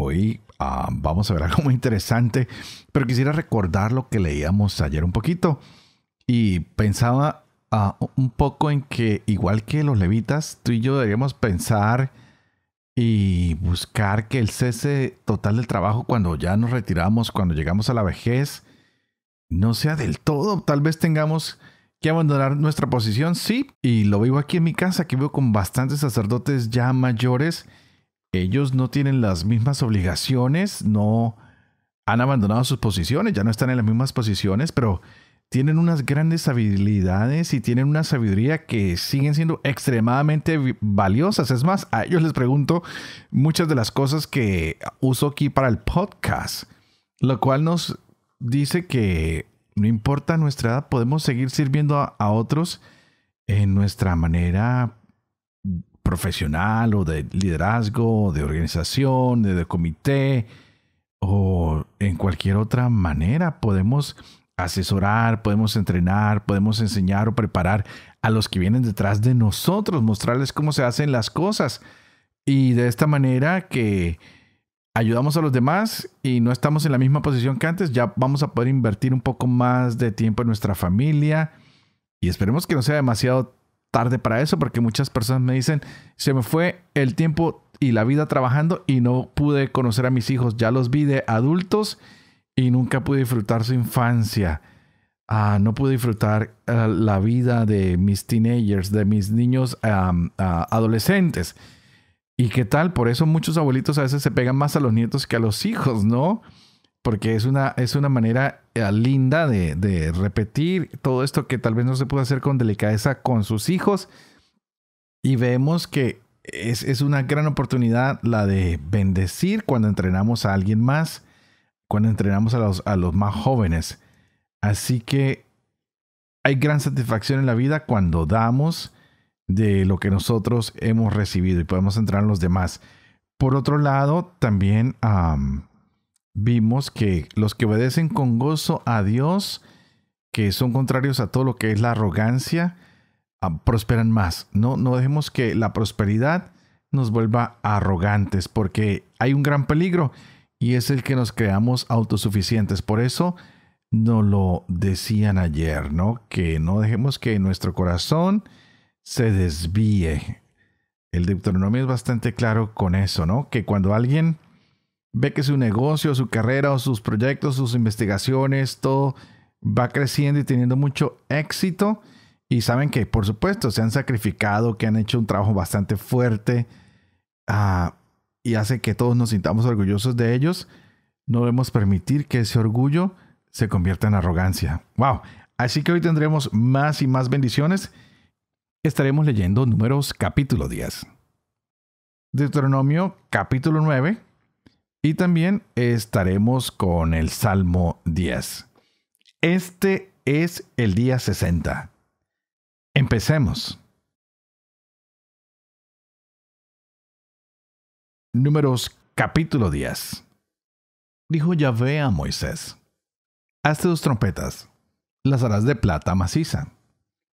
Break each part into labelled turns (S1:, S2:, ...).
S1: Hoy ah, vamos a ver algo muy interesante, pero quisiera recordar lo que leíamos ayer un poquito. Y pensaba ah, un poco en que, igual que los levitas, tú y yo deberíamos pensar y buscar que el cese total del trabajo cuando ya nos retiramos, cuando llegamos a la vejez, no sea del todo. Tal vez tengamos que abandonar nuestra posición, sí. Y lo vivo aquí en mi casa, que vivo con bastantes sacerdotes ya mayores ellos no tienen las mismas obligaciones, no han abandonado sus posiciones, ya no están en las mismas posiciones, pero tienen unas grandes habilidades y tienen una sabiduría que siguen siendo extremadamente valiosas. Es más, a ellos les pregunto muchas de las cosas que uso aquí para el podcast, lo cual nos dice que no importa nuestra edad, podemos seguir sirviendo a, otros en nuestra manera profesional o de liderazgo, de organización, de, comité o en cualquier otra manera podemos asesorar, podemos entrenar, podemos enseñar o preparar a los que vienen detrás de nosotros, mostrarles cómo se hacen las cosas. Y de esta manera que ayudamos a los demás y no estamos en la misma posición que antes, ya vamos a poder invertir un poco más de tiempo en nuestra familia y esperemos que no sea demasiado tarde para eso porque muchas personas me dicen, se me fue el tiempo y la vida trabajando y no pude conocer a mis hijos, ya los vi de adultos y nunca pude disfrutar su infancia. Ah, no pude disfrutar ah, la vida de mis teenagers, de mis niños ah, adolescentes. ¿Y qué tal? Por eso muchos abuelitos a veces se pegan más a los nietos que a los hijos, ¿no? porque es una, es una manera eh, linda de, repetir todo esto que tal vez no se puede hacer con delicadeza con sus hijos. Y vemos que es, una gran oportunidad la de bendecir cuando entrenamos a alguien más, cuando entrenamos a los, a los más jóvenes. Así que hay gran satisfacción en la vida cuando damos de lo que nosotros hemos recibido y podemos entrar en los demás. Por otro lado, también vimos que los que obedecen con gozo a Dios, que son contrarios a todo lo que es la arrogancia, ah, prosperan más. No, no dejemos que la prosperidad nos vuelva arrogantes, porque hay un gran peligro y es el que nos creamos autosuficientes. Por eso no lo decían ayer, ¿no? Que no dejemos que nuestro corazón se desvíe. El Deuteronomio es bastante claro con eso, ¿no? Que cuando alguien ve que su negocio, su carrera o sus proyectos, sus investigaciones, todo va creciendo y teniendo mucho éxito. Y saben que, por supuesto, se han sacrificado, que han hecho un trabajo bastante fuerte ah, y hace que todos nos sintamos orgullosos de ellos. No debemos permitir que ese orgullo se convierta en arrogancia. ¡Wow! Así que hoy tendremos más y más bendiciones. Estaremos leyendo números capítulo 10. Deuteronomio capítulo 9 y también estaremos con el Salmo 10. Este es el día 60. Empecemos. Números capítulo 10. Dijo Yahvé a Moisés, Hazte dos trompetas, las harás de plata maciza.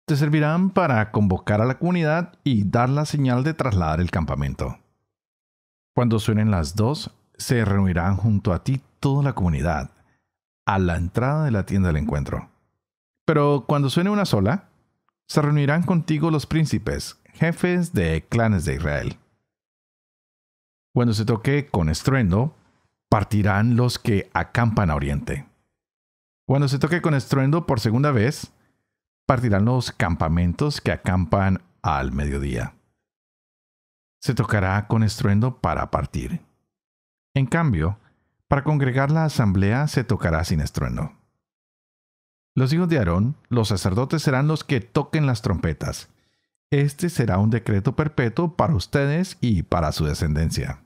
S1: Te servirán para convocar a la comunidad y dar la señal de trasladar el campamento. Cuando suenen las dos, se reunirán junto a ti toda la comunidad, a la entrada de la tienda del encuentro. Pero cuando suene una sola, se reunirán contigo los príncipes, jefes de clanes de Israel. Cuando se toque con estruendo, partirán los que acampan a oriente. Cuando se toque con estruendo por segunda vez, partirán los campamentos que acampan al mediodía. Se tocará con estruendo para partir. En cambio, para congregar la asamblea se tocará sin estruendo. Los hijos de Aarón, los sacerdotes, serán los que toquen las trompetas. Este será un decreto perpetuo para ustedes y para su descendencia.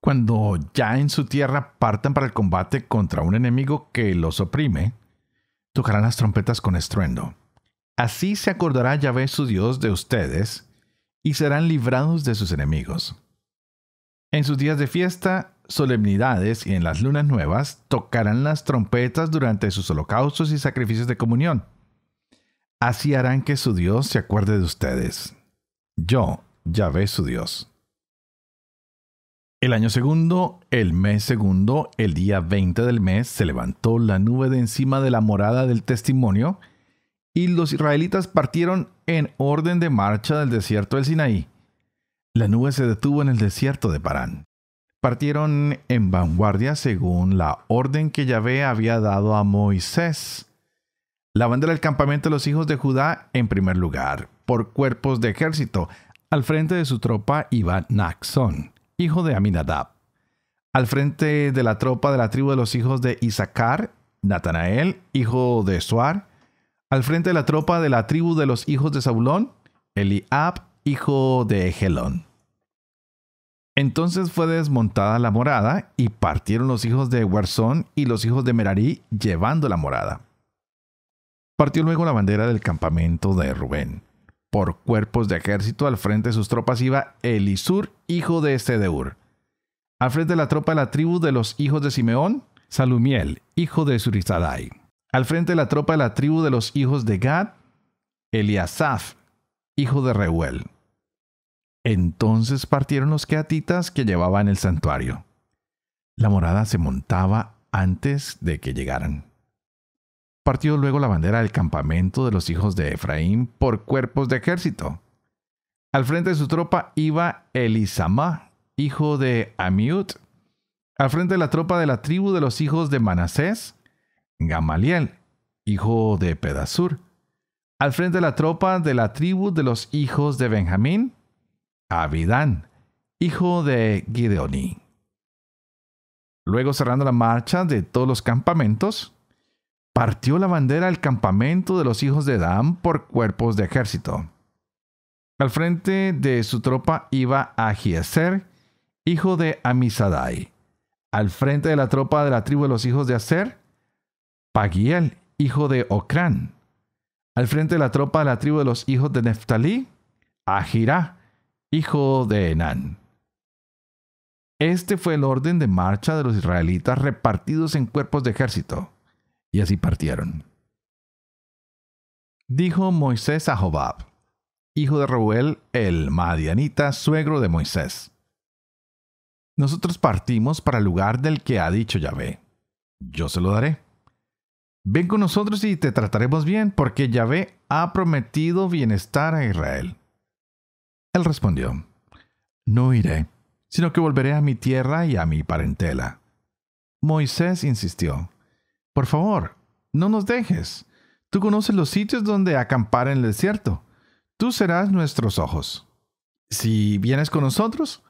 S1: Cuando ya en su tierra partan para el combate contra un enemigo que los oprime, tocarán las trompetas con estruendo. Así se acordará Yahvé su Dios de ustedes, y serán librados de sus enemigos. En sus días de fiesta solemnidades y en las lunas nuevas tocarán las trompetas durante sus holocaustos y sacrificios de comunión. Así harán que su Dios se acuerde de ustedes. Yo, ya Yahvé su Dios. El año segundo, el mes segundo, el día 20 del mes, se levantó la nube de encima de la morada del testimonio, y los israelitas partieron en orden de marcha del desierto del Sinaí. La nube se detuvo en el desierto de Parán partieron en vanguardia según la orden que Yahvé había dado a Moisés. La bandera del campamento de los hijos de Judá en primer lugar, por cuerpos de ejército. Al frente de su tropa iba Naxón, hijo de Aminadab. Al frente de la tropa de la tribu de los hijos de Isaacar, Natanael, hijo de Suar. Al frente de la tropa de la tribu de los hijos de Saulón Eliab, hijo de Helón. Entonces fue desmontada la morada y partieron los hijos de Huarsón y los hijos de Merarí llevando la morada. Partió luego la bandera del campamento de Rubén. Por cuerpos de ejército al frente de sus tropas iba Elisur, hijo de Sedeur. Al frente de la tropa de la tribu de los hijos de Simeón, Salumiel, hijo de Surizadai. Al frente de la tropa de la tribu de los hijos de Gad, Eliasaf, hijo de Reuel. Entonces partieron los queatitas que llevaban el santuario. La morada se montaba antes de que llegaran. Partió luego la bandera del campamento de los hijos de Efraín por cuerpos de ejército. Al frente de su tropa iba Elisama, hijo de Amiut. Al frente de la tropa de la tribu de los hijos de Manasés, Gamaliel, hijo de Pedasur. Al frente de la tropa de la tribu de los hijos de Benjamín, Abidán, hijo de Gideoní. Luego cerrando la marcha de todos los campamentos, partió la bandera al campamento de los hijos de Dan por cuerpos de ejército. Al frente de su tropa iba Agieser, hijo de Amisadai. Al frente de la tropa de la tribu de los hijos de Aser, Pagiel, hijo de Ocrán. Al frente de la tropa de la tribu de los hijos de Neftalí, Agirá, hijo de Enán. Este fue el orden de marcha de los israelitas repartidos en cuerpos de ejército, y así partieron. Dijo Moisés a Jobab, hijo de Raúl, el madianita, suegro de Moisés. Nosotros partimos para el lugar del que ha dicho Yahvé. Yo se lo daré. Ven con nosotros y te trataremos bien, porque Yahvé ha prometido bienestar a Israel. Él respondió, No iré, sino que volveré a mi tierra y a mi parentela. Moisés insistió, Por favor, no nos dejes. Tú conoces los sitios donde acampar en el desierto. Tú serás nuestros ojos. Si vienes con nosotros,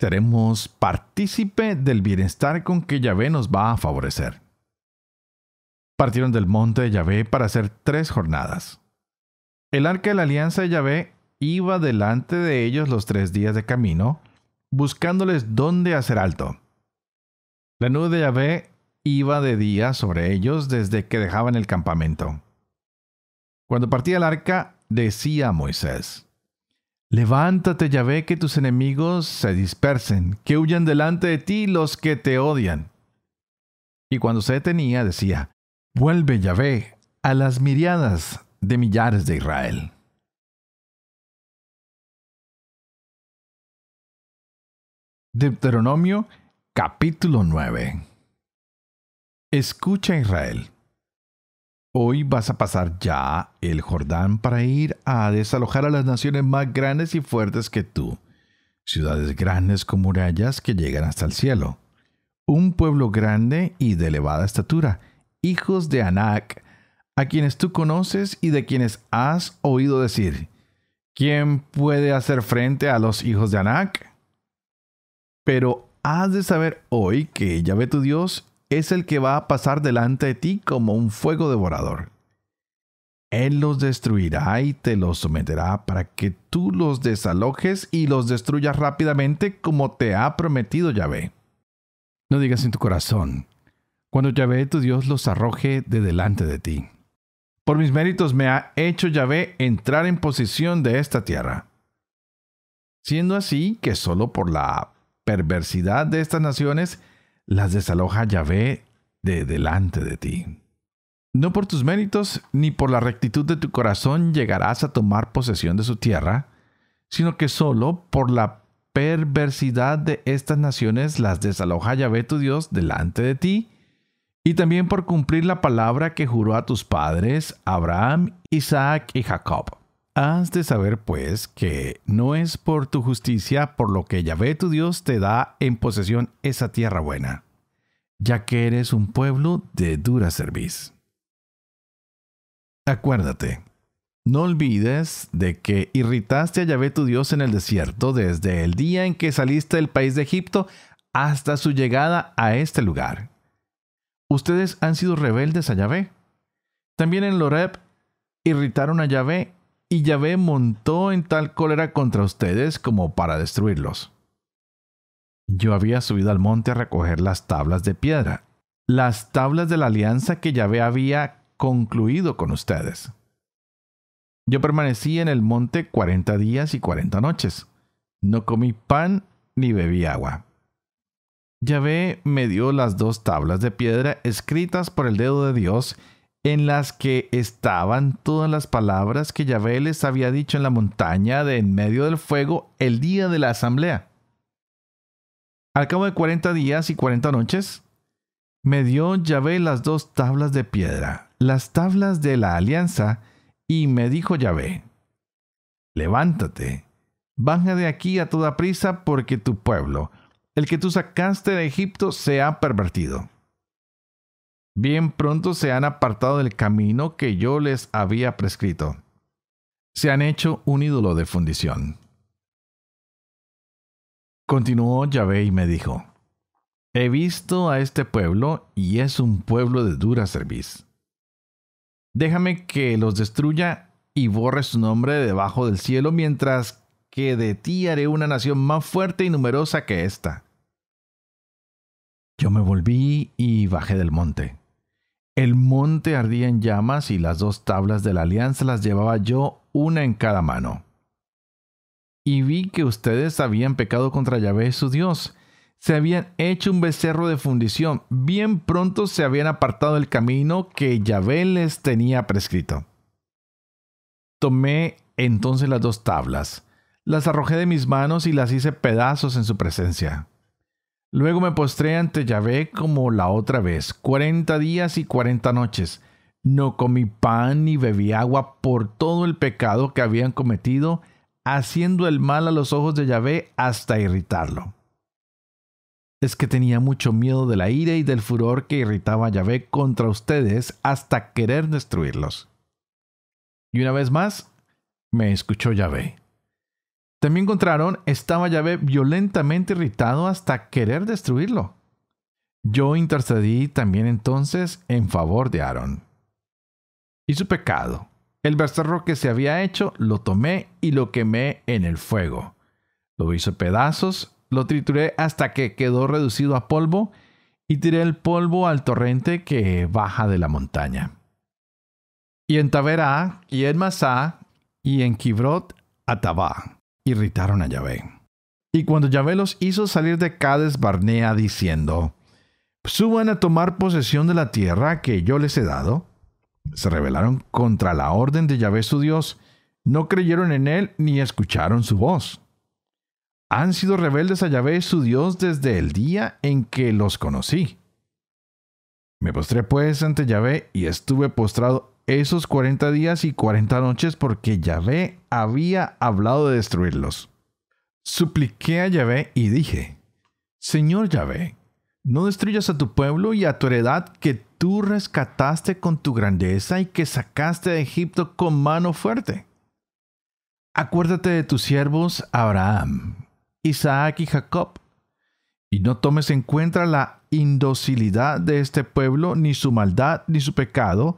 S1: seremos partícipe del bienestar con que Yahvé nos va a favorecer. Partieron del monte de Yahvé para hacer tres jornadas. El arca de la alianza de Yahvé iba delante de ellos los tres días de camino, buscándoles dónde hacer alto. La nube de Yahvé iba de día sobre ellos desde que dejaban el campamento. Cuando partía el arca, decía Moisés, Levántate, Yahvé, que tus enemigos se dispersen, que huyan delante de ti los que te odian. Y cuando se detenía, decía, Vuelve, Yahvé, a las miriadas de millares de Israel. Deuteronomio capítulo 9 Escucha Israel. Hoy vas a pasar ya el Jordán para ir a desalojar a las naciones más grandes y fuertes que tú, ciudades grandes con murallas que llegan hasta el cielo, un pueblo grande y de elevada estatura, hijos de Anak a quienes tú conoces y de quienes has oído decir, ¿quién puede hacer frente a los hijos de Anak? Pero has de saber hoy que Yahvé tu Dios es el que va a pasar delante de ti como un fuego devorador. Él los destruirá y te los someterá para que tú los desalojes y los destruyas rápidamente como te ha prometido Yahvé. No digas en tu corazón, cuando Yahvé tu Dios los arroje de delante de ti. Por mis méritos me ha hecho Yahvé entrar en posesión de esta tierra. Siendo así que solo por la perversidad de estas naciones, las desaloja Yahvé de delante de ti. No por tus méritos ni por la rectitud de tu corazón llegarás a tomar posesión de su tierra, sino que solo por la perversidad de estas naciones las desaloja Yahvé tu Dios delante de ti, y también por cumplir la palabra que juró a tus padres, Abraham, Isaac y Jacob. Has de saber, pues, que no es por tu justicia por lo que Yahvé tu Dios te da en posesión esa tierra buena, ya que eres un pueblo de dura cerviz. Acuérdate, no olvides de que irritaste a Yahvé tu Dios en el desierto desde el día en que saliste del país de Egipto hasta su llegada a este lugar. Ustedes han sido rebeldes a Yahvé. También en Loreb irritaron a Yahvé y Yahvé montó en tal cólera contra ustedes como para destruirlos. Yo había subido al monte a recoger las tablas de piedra, las tablas de la alianza que Yahvé había concluido con ustedes. Yo permanecí en el monte cuarenta días y cuarenta noches. No comí pan ni bebí agua. Yahvé me dio las dos tablas de piedra escritas por el dedo de Dios en las que estaban todas las palabras que Yahvé les había dicho en la montaña de en medio del fuego el día de la asamblea. Al cabo de cuarenta días y cuarenta noches, me dio Yahvé las dos tablas de piedra, las tablas de la alianza, y me dijo Yahvé, levántate, baja de aquí a toda prisa porque tu pueblo, el que tú sacaste de Egipto, se ha pervertido bien pronto se han apartado del camino que yo les había prescrito. Se han hecho un ídolo de fundición. Continuó Yahvé y me dijo, He visto a este pueblo y es un pueblo de dura cerviz. Déjame que los destruya y borre su nombre debajo del cielo mientras que de ti haré una nación más fuerte y numerosa que esta. Yo me volví y bajé del monte. El monte ardía en llamas y las dos tablas de la alianza las llevaba yo una en cada mano. Y vi que ustedes habían pecado contra Yahvé su Dios. Se habían hecho un becerro de fundición. Bien pronto se habían apartado del camino que Yahvé les tenía prescrito. Tomé entonces las dos tablas, las arrojé de mis manos y las hice pedazos en su presencia. Luego me postré ante Yahvé como la otra vez, cuarenta días y cuarenta noches. No comí pan ni bebí agua por todo el pecado que habían cometido, haciendo el mal a los ojos de Yahvé hasta irritarlo. Es que tenía mucho miedo de la ira y del furor que irritaba a Yahvé contra ustedes hasta querer destruirlos. Y una vez más, me escuchó Yahvé. También encontraron, estaba Yahvé violentamente irritado hasta querer destruirlo. Yo intercedí también entonces en favor de Aarón. Y su pecado, el bercerro que se había hecho, lo tomé y lo quemé en el fuego. Lo hizo pedazos, lo trituré hasta que quedó reducido a polvo y tiré el polvo al torrente que baja de la montaña. Y en Taberá, y en Masá, y en Kibrot, Atabá irritaron a Yahvé. Y cuando Yahvé los hizo salir de Cades Barnea diciendo, suban a tomar posesión de la tierra que yo les he dado, se rebelaron contra la orden de Yahvé su Dios, no creyeron en él ni escucharon su voz. Han sido rebeldes a Yahvé su Dios desde el día en que los conocí. Me postré pues ante Yahvé y estuve postrado esos cuarenta días y cuarenta noches porque Yahvé había hablado de destruirlos. Supliqué a Yahvé y dije, Señor Yahvé, no destruyas a tu pueblo y a tu heredad que tú rescataste con tu grandeza y que sacaste de Egipto con mano fuerte. Acuérdate de tus siervos Abraham, Isaac y Jacob, y no tomes en cuenta la indocilidad de este pueblo, ni su maldad, ni su pecado,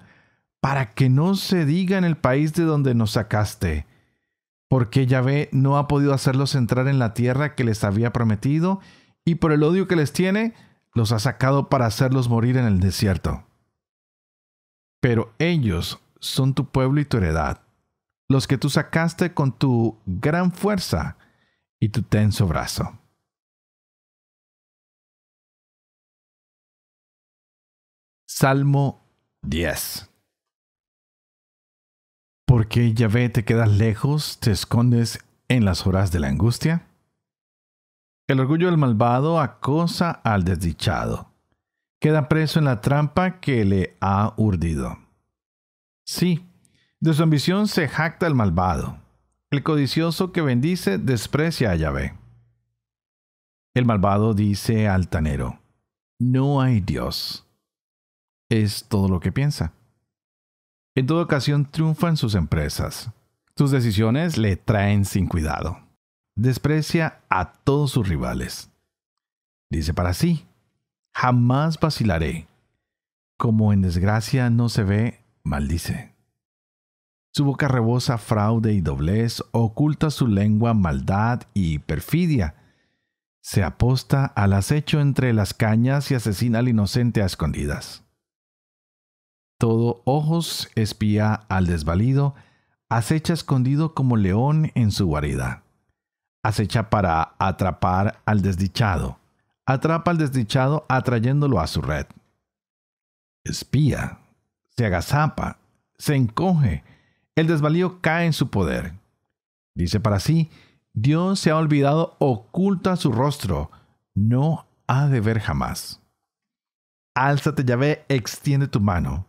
S1: para que no se diga en el país de donde nos sacaste, porque Yahvé no ha podido hacerlos entrar en la tierra que les había prometido, y por el odio que les tiene, los ha sacado para hacerlos morir en el desierto. Pero ellos son tu pueblo y tu heredad, los que tú sacaste con tu gran fuerza y tu tenso brazo. Salmo 10 qué, Yahvé te quedas lejos, te escondes en las horas de la angustia. El orgullo del malvado acosa al desdichado. Queda preso en la trampa que le ha urdido. Sí, de su ambición se jacta el malvado. El codicioso que bendice desprecia a Yahvé. El malvado dice altanero, no hay Dios. Es todo lo que piensa. En toda ocasión triunfa en sus empresas. Sus decisiones le traen sin cuidado. Desprecia a todos sus rivales. Dice para sí, jamás vacilaré. Como en desgracia no se ve, maldice. Su boca rebosa fraude y doblez, oculta su lengua maldad y perfidia. Se aposta al acecho entre las cañas y asesina al inocente a escondidas todo ojos, espía al desvalido, acecha escondido como león en su guarida. Acecha para atrapar al desdichado. Atrapa al desdichado atrayéndolo a su red. Espía, se agazapa, se encoge, el desvalido cae en su poder. Dice para sí, Dios se ha olvidado, oculta su rostro, no ha de ver jamás. Álzate, Yahvé, extiende tu mano.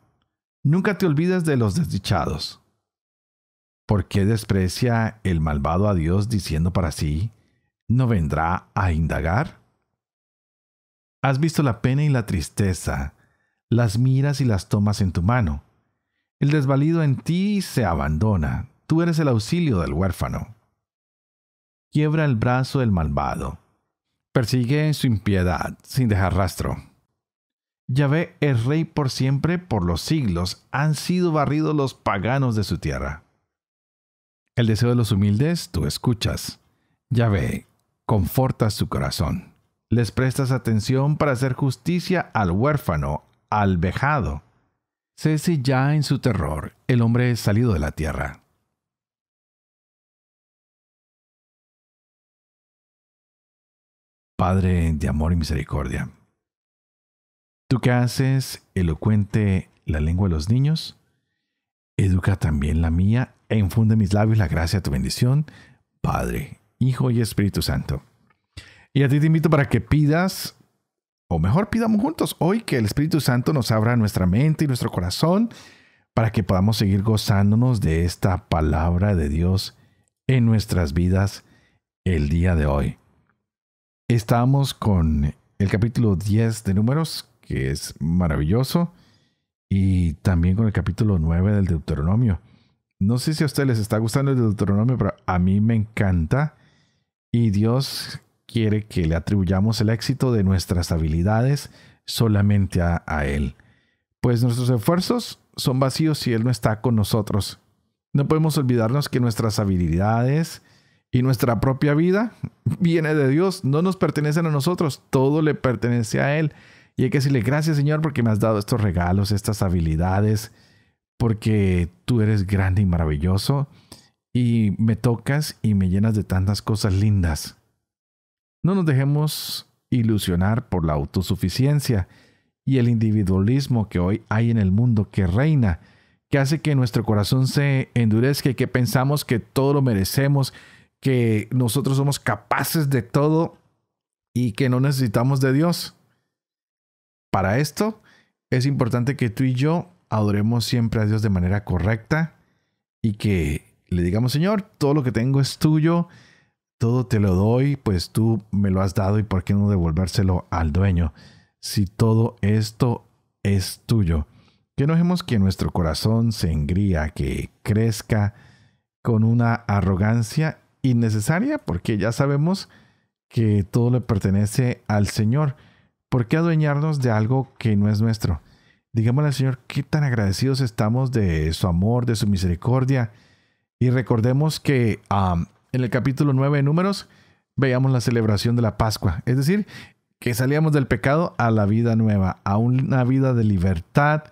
S1: Nunca te olvides de los desdichados. ¿Por qué desprecia el malvado a Dios diciendo para sí, ¿no vendrá a indagar? Has visto la pena y la tristeza, las miras y las tomas en tu mano. El desvalido en ti se abandona, tú eres el auxilio del huérfano. Quiebra el brazo del malvado, persigue en su impiedad sin dejar rastro. Yahvé es rey por siempre, por los siglos, han sido barridos los paganos de su tierra. El deseo de los humildes tú escuchas. Yahvé, confortas su corazón. Les prestas atención para hacer justicia al huérfano, al vejado. Cese ya en su terror, el hombre salido de la tierra. Padre de amor y misericordia que haces elocuente la lengua de los niños, educa también la mía e infunde mis labios la gracia de tu bendición, Padre, Hijo y Espíritu Santo. Y a ti te invito para que pidas, o mejor pidamos juntos hoy que el Espíritu Santo nos abra nuestra mente y nuestro corazón para que podamos seguir gozándonos de esta palabra de Dios en nuestras vidas el día de hoy. Estamos con el capítulo 10 de números que es maravilloso, y también con el capítulo 9 del Deuteronomio. No sé si a ustedes les está gustando el Deuteronomio, pero a mí me encanta. Y Dios quiere que le atribuyamos el éxito de nuestras habilidades solamente a, Él. Pues nuestros esfuerzos son vacíos si Él no está con nosotros. No podemos olvidarnos que nuestras habilidades y nuestra propia vida viene de Dios, no nos pertenecen a nosotros, todo le pertenece a Él. Y hay que decirle, gracias Señor porque me has dado estos regalos, estas habilidades, porque tú eres grande y maravilloso y me tocas y me llenas de tantas cosas lindas. No nos dejemos ilusionar por la autosuficiencia y el individualismo que hoy hay en el mundo que reina, que hace que nuestro corazón se endurezca y que pensamos que todo lo merecemos, que nosotros somos capaces de todo y que no necesitamos de Dios. Para esto es importante que tú y yo adoremos siempre a Dios de manera correcta y que le digamos, Señor, todo lo que tengo es tuyo, todo te lo doy, pues tú me lo has dado y por qué no devolvérselo al dueño si todo esto es tuyo. Que no dejemos que nuestro corazón se engría, que crezca con una arrogancia innecesaria, porque ya sabemos que todo le pertenece al Señor. ¿Por qué adueñarnos de algo que no es nuestro? Digámosle al Señor qué tan agradecidos estamos de su amor, de su misericordia. Y recordemos que en el capítulo 9 de Números veíamos la celebración de la Pascua. Es decir, que salíamos del pecado a la vida nueva, a una vida de libertad.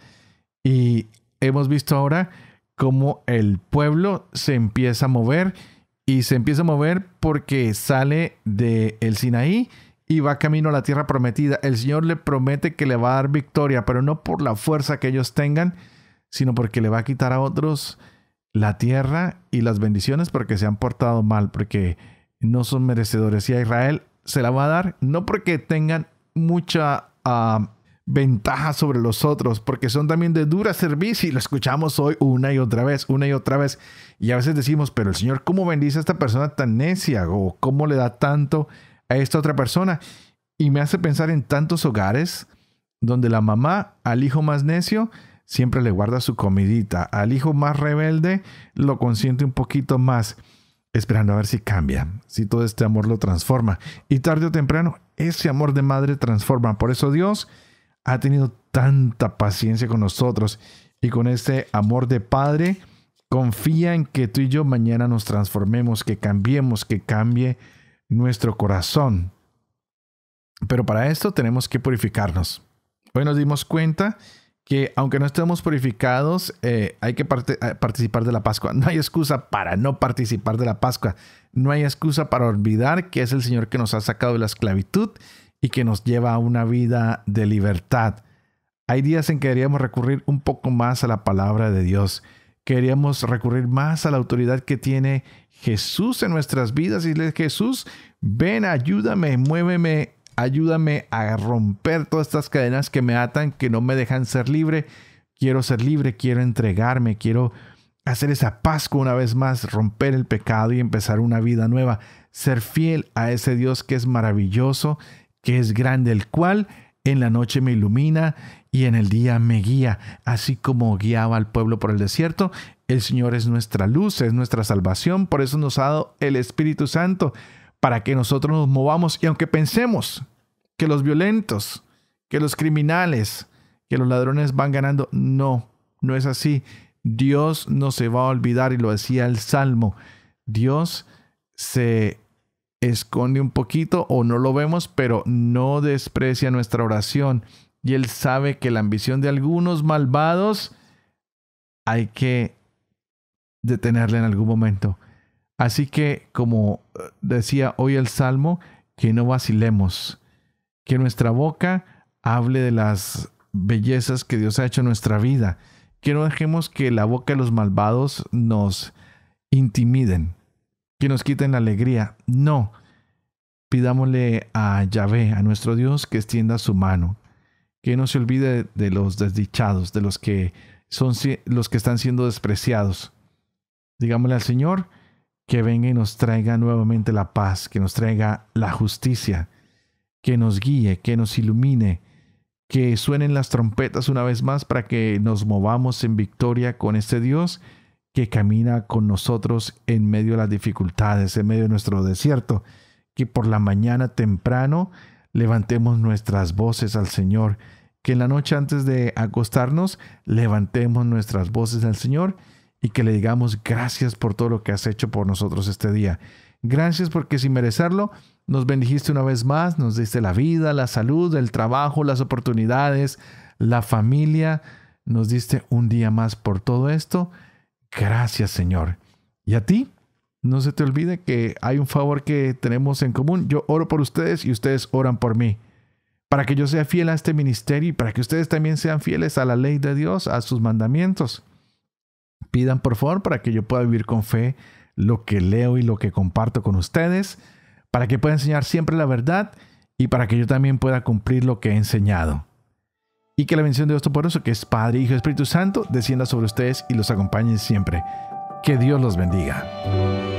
S1: Y hemos visto ahora cómo el pueblo se empieza a mover y se empieza a mover porque sale del el Sinaí y va camino a la tierra prometida. El Señor le promete que le va a dar victoria, pero no por la fuerza que ellos tengan, sino porque le va a quitar a otros la tierra y las bendiciones porque se han portado mal, porque no son merecedores. Y a Israel se la va a dar no porque tengan mucha ah, ventaja sobre los otros, porque son también de dura servicio y lo escuchamos hoy una y otra vez, una y otra vez. Y a veces decimos, pero el Señor, ¿cómo bendice a esta persona tan necia? ¿O cómo le da tanto? esta otra persona. Y me hace pensar en tantos hogares donde la mamá al hijo más necio siempre le guarda su comidita, al hijo más rebelde lo consiente un poquito más, esperando a ver si cambia, si todo este amor lo transforma. Y tarde o temprano, ese amor de madre transforma. Por eso Dios ha tenido tanta paciencia con nosotros y con este amor de padre confía en que tú y yo mañana nos transformemos, que cambiemos, que cambie nuestro corazón. Pero para esto tenemos que purificarnos. Hoy nos dimos cuenta que aunque no estemos purificados, eh, hay que eh, participar de la Pascua. No hay excusa para no participar de la Pascua. No hay excusa para olvidar que es el Señor que nos ha sacado de la esclavitud y que nos lleva a una vida de libertad. Hay días en que deberíamos recurrir un poco más a la palabra de Dios. Queríamos recurrir más a la autoridad que tiene Jesús en nuestras vidas y le Jesús, ven, ayúdame, muéveme, ayúdame a romper todas estas cadenas que me atan, que no me dejan ser libre. Quiero ser libre, quiero entregarme, quiero hacer esa Pascua una vez más, romper el pecado y empezar una vida nueva, ser fiel a ese Dios que es maravilloso, que es grande, el cual en la noche me ilumina y en el día me guía, así como guiaba al pueblo por el desierto. El Señor es nuestra luz, es nuestra salvación, por eso nos ha dado el Espíritu Santo, para que nosotros nos movamos y aunque pensemos que los violentos, que los criminales, que los ladrones van ganando, no, no es así. Dios no se va a olvidar y lo decía el Salmo. Dios se esconde un poquito o no lo vemos, pero no desprecia nuestra oración y Él sabe que la ambición de algunos malvados hay que detenerla en algún momento. Así que, como eh, decía hoy el Salmo, que no vacilemos, que nuestra boca hable de las bellezas que Dios ha hecho en nuestra vida, que no dejemos que la boca de los malvados nos intimiden, que nos quiten la alegría. No, pidámosle a Yahvé, a nuestro Dios, que extienda su mano, que no se olvide de los desdichados, de los que son los que están siendo despreciados. Digámosle al Señor que venga y nos traiga nuevamente la paz, que nos traiga la justicia, que nos guíe, que nos ilumine, que suenen las trompetas una vez más para que nos movamos en victoria con este Dios que camina con nosotros en medio de las dificultades, en medio de nuestro desierto, que por la mañana temprano Levantemos nuestras voces al Señor. Que en la noche antes de acostarnos, levantemos nuestras voces al Señor y que le digamos gracias por todo lo que has hecho por nosotros este día. Gracias porque sin merecerlo, nos bendijiste una vez más, nos diste la vida, la salud, el trabajo, las oportunidades, la familia. Nos diste un día más por todo esto. Gracias Señor. ¿Y a ti? No se te olvide que hay un favor que tenemos en común. Yo oro por ustedes y ustedes oran por mí. Para que yo sea fiel a este ministerio y para que ustedes también sean fieles a la ley de Dios, a sus mandamientos. Pidan por favor para que yo pueda vivir con fe lo que leo y lo que comparto con ustedes, para que pueda enseñar siempre la verdad y para que yo también pueda cumplir lo que he enseñado. Y que la bendición de Dios eso que es Padre, Hijo y Espíritu Santo, descienda sobre ustedes y los acompañe siempre. Que Dios los bendiga.